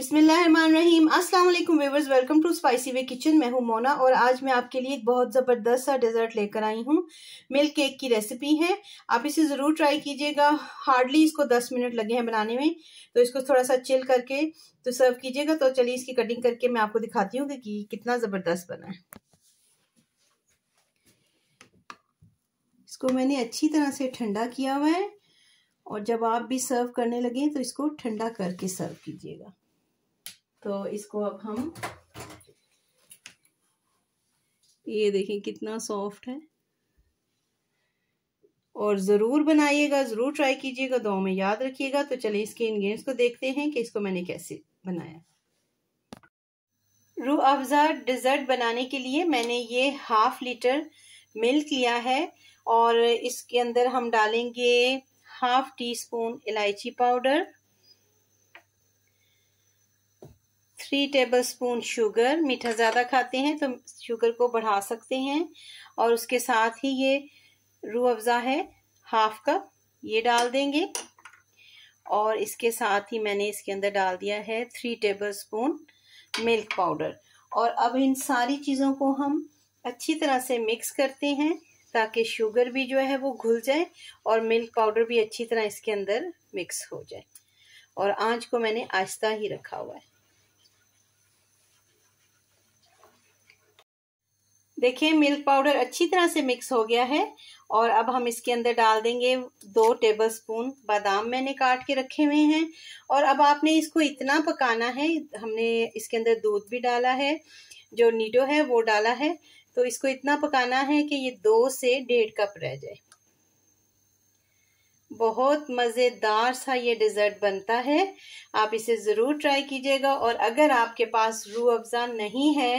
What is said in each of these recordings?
बिस्मिल्लाहिर्रहमानिर्रहीम अस्सलाम वालेकुम viewers welcome to spicy way kitchen मैं हूं मोना और आज मैं आपके लिए एक बहुत ज़बरदस्त सा डेजर्ट लेकर आई हूं मिल्क केक की रेसिपी है आप इसे ज़रूर ट्राई कीजिएगा हार्डली इसको 10 मिनट लगे हैं बनाने में तो इसको थोड़ा सा चिल करके तो सर्व कीजिएगा तो चलिए इसकी कटिंग करके मैं आपको दिखाती हूँ कि कितना ज़बरदस्त बना है इसको मैंने अच्छी तरह से ठंडा किया हुआ है और जब आप भी सर्व करने लगे तो इसको ठंडा करके सर्व कीजिएगा तो इसको अब हम ये देखें कितना सॉफ्ट है और ज़रूर बनाइएगा ज़रूर ट्राई कीजिएगा दो में याद रखिएगा तो चलिए इसके इन्ग्रीडियंट्स को देखते हैं कि इसको मैंने कैसे बनाया रू अफज़ा डिज़र्ट बनाने के लिए मैंने ये हाफ लीटर मिल्क लिया है और इसके अंदर हम डालेंगे हाफ टी स्पून इलायची powder three tablespoon sugar मीठा ज़्यादा खाते हैं तो शुगर को बढ़ा सकते हैं और उसके साथ ही ये रू अफ़ज़ा है हाफ कप ये डाल देंगे और इसके साथ ही मैंने इसके अंदर डाल दिया है three tablespoon milk powder और अब इन सारी चीज़ों को हम अच्छी तरह से मिक्स करते हैं ताकि शुगर भी जो है वो घुल जाए और मिल्क पाउडर भी अच्छी तरह इसके अंदर मिक्स हो जाए और आंच को मैंने आहिस्ता ही रखा हुआ है देखिए मिल्क पाउडर अच्छी तरह से मिक्स हो गया है और अब हम इसके अंदर डाल देंगे दो टेबलस्पून बादाम मैंने काट के रखे हुए हैं और अब आपने इसको इतना पकाना है हमने इसके अंदर दूध भी डाला है जो नीडो है वो डाला है तो इसको इतना पकाना है कि ये दो से डेढ़ कप रह जाए बहुत मज़ेदार सा ये डिज़र्ट बनता है आप इसे ज़रूर ट्राई कीजिएगा और अगर आपके पास रू अफ़ज़ा नहीं है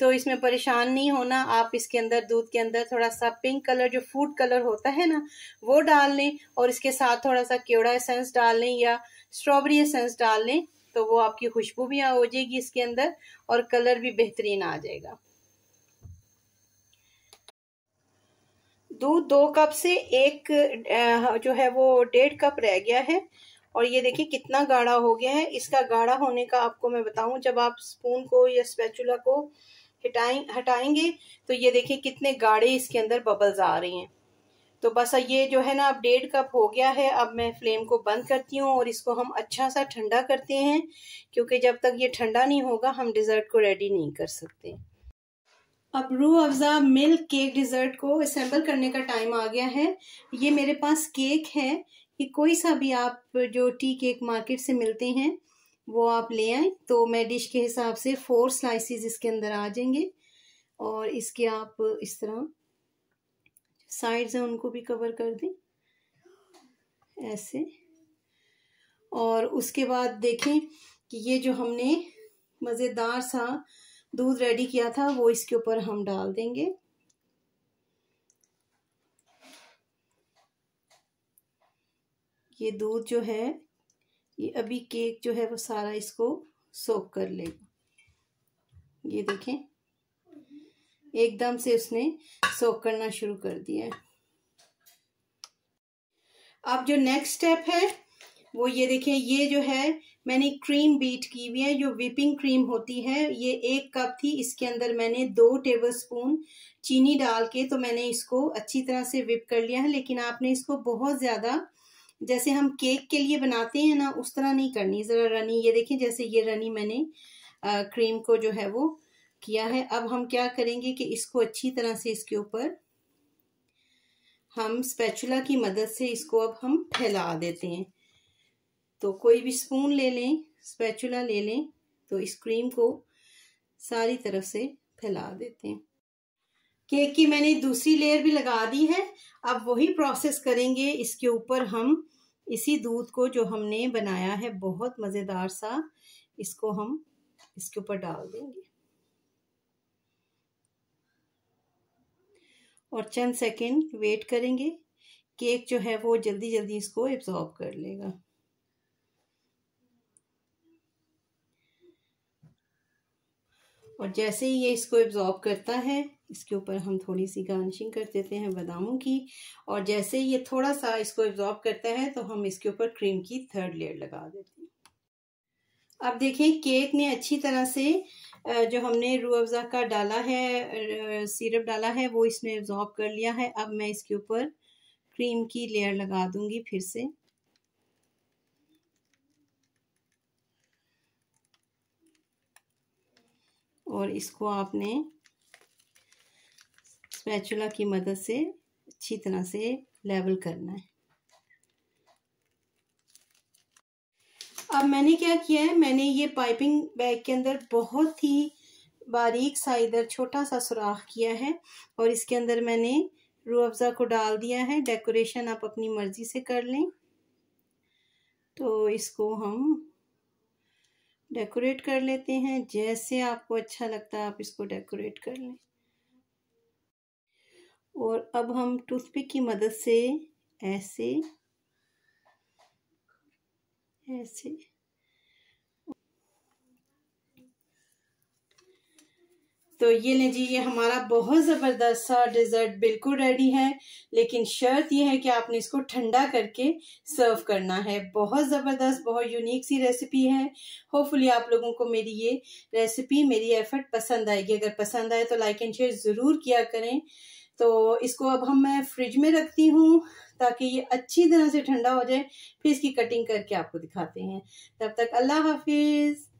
तो इसमें परेशान नहीं होना आप इसके अंदर दूध के अंदर थोड़ा सा पिंक कलर जो फूड कलर होता है ना वो डाल लें और इसके साथ थोड़ा सा केवड़ा एसेंस डाल लें या स्ट्रॉबेरी एसेंस डाल लें तो वो आपकी खुशबू भी हो जाएगी इसके अंदर और कलर भी बेहतरीन आ जाएगा दूध दो कप से एक जो है वो डेढ़ कप रह गया है और ये देखिए कितना गाढ़ा हो गया है इसका गाढ़ा होने का आपको मैं बताऊं जब आप स्पून को या स्पैचुला को हटाए हटाएंगे तो ये देखिए कितने गाढ़े इसके अंदर बबल्स आ रही हैं तो बस ये जो है ना अब डेढ़ कप हो गया है अब मैं फ्लेम को बंद करती हूँ और इसको हम अच्छा सा ठंडा करते हैं क्योंकि जब तक ये ठंडा नहीं होगा हम डिज़र्ट को रेडी नहीं कर सकते अब रू अफ़ज़ा मिल्क केक डिज़र्ट को असम्बल करने का टाइम आ गया है ये मेरे पास केक है कि कोई सा भी आप जो टी केक मार्केट से मिलते हैं वो आप ले आए तो मैं डिश के हिसाब से फोर स्लाइसेस इसके अंदर आ जाएंगे और इसके आप इस तरह साइड्स हैं उनको भी कवर कर दें ऐसे और उसके बाद देखें कि ये जो हमने मज़ेदार सा दूध रेडी किया था वो इसके ऊपर हम डाल देंगे ये दूध जो है ये अभी केक जो है वो सारा इसको सोख कर लेगा ये देखें एकदम से उसने सोख करना शुरू कर दिया अब जो नेक्स्ट स्टेप है वो ये देखिए ये जो है मैंने क्रीम बीट की हुई है जो विपिंग क्रीम होती है ये एक कप थी इसके अंदर मैंने दो टेबल स्पून चीनी डाल के तो मैंने इसको अच्छी तरह से विप कर लिया है लेकिन आपने इसको बहुत ज़्यादा जैसे हम केक के लिए बनाते हैं ना उस तरह नहीं करनी ज़रा रनी ये देखें जैसे ये रनी मैंने आ, क्रीम को जो है वो किया है अब हम क्या करेंगे कि इसको अच्छी तरह से इसके ऊपर हम स्पैचुला की मदद से इसको अब हम फैला देते हैं तो कोई भी स्पून ले लें स्पैचुला ले लें तो इस क्रीम को सारी तरफ से फैला देते हैं केक की मैंने दूसरी लेयर भी लगा दी है अब वही प्रोसेस करेंगे इसके ऊपर हम इसी दूध को जो हमने बनाया है बहुत मज़ेदार सा इसको हम इसके ऊपर डाल देंगे और चंद सेकंड वेट करेंगे केक जो है वो जल्दी जल्दी इसको एब्जॉर्ब कर लेगा और जैसे ही ये इसको एब्ज़ॉर्ब करता है इसके ऊपर हम थोड़ी सी गार्निशिंग कर देते हैं बादामों की और जैसे ही ये थोड़ा सा इसको एब्ज़ॉर्ब करता है तो हम इसके ऊपर क्रीम की थर्ड लेयर लगा देते हैं अब देखें केक ने अच्छी तरह से जो हमने रू अफ़ज़ा का डाला है सिरप डाला है वो इसने एब्ज़ॉर्ब कर लिया है अब मैं इसके ऊपर क्रीम की लेयर लगा दूंगी फिर से और इसको आपने स्पैचुला की मदद से अच्छी तरह से लेवल करना है अब मैंने क्या किया है मैंने ये पाइपिंग बैग के अंदर बहुत ही बारीक सा इधर छोटा सा सुराख किया है और इसके अंदर मैंने रू अफ़ज़ा को डाल दिया है डेकोरेशन आप अपनी मर्ज़ी से कर लें तो इसको हम डेकोरेट कर लेते हैं जैसे आपको अच्छा लगता है आप इसको डेकोरेट कर लें और अब हम टूथपिक की मदद से ऐसे ऐसे तो ये ले जी ये हमारा बहुत ज़बरदस्त सा डिज़र्ट बिल्कुल रेडी है लेकिन शर्त यह है कि आपने इसको ठंडा करके सर्व करना है बहुत ज़बरदस्त बहुत यूनिक सी रेसिपी है होपफुली आप लोगों को मेरी ये रेसिपी मेरी एफर्ट पसंद आएगी अगर पसंद आए तो लाइक एंड शेयर ज़रूर किया करें तो इसको अब हम मैं फ्रिज में रखती हूँ ताकि ये अच्छी तरह से ठंडा हो जाए फिर इसकी कटिंग करके आपको दिखाते हैं तब तक अल्लाह हाफिज़